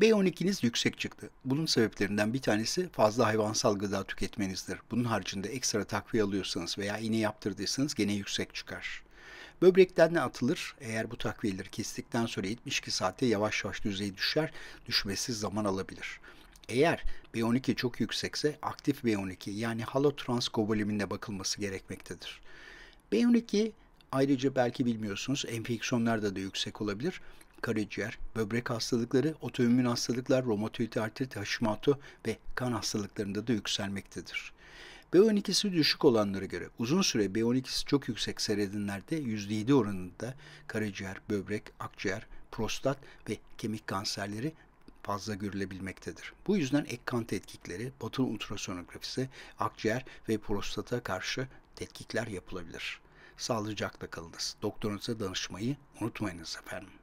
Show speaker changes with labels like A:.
A: B12'niz yüksek çıktı. Bunun sebeplerinden bir tanesi fazla hayvansal gıda tüketmenizdir. Bunun haricinde ekstra takviye alıyorsanız veya iğne yaptırdıysanız gene yüksek çıkar. Böbrekten de atılır. Eğer bu takviyeleri kestikten sonra 72 saatte yavaş yavaş düzey düşer. Düşmesi zaman alabilir. Eğer B12 çok yüksekse aktif B12 yani halotrans goboliminde bakılması gerekmektedir. B12 ayrıca belki bilmiyorsunuz enfeksiyonlarda da yüksek olabilir karaciğer, böbrek hastalıkları, otoimmün hastalıklar, romatoid artrit, Hashimoto ve kan hastalıklarında da yükselmektedir. B12'si düşük olanlara göre uzun süre B12'si çok yüksek seredinlerde %7 oranında karaciğer, böbrek, akciğer, prostat ve kemik kanserleri fazla görülebilmektedir. Bu yüzden ek kan tetkikleri, batıl ultrasonografisi, akciğer ve prostata karşı tetkikler yapılabilir. Sağlıcakla kalınız. Doktorunuza danışmayı unutmayınız efendim.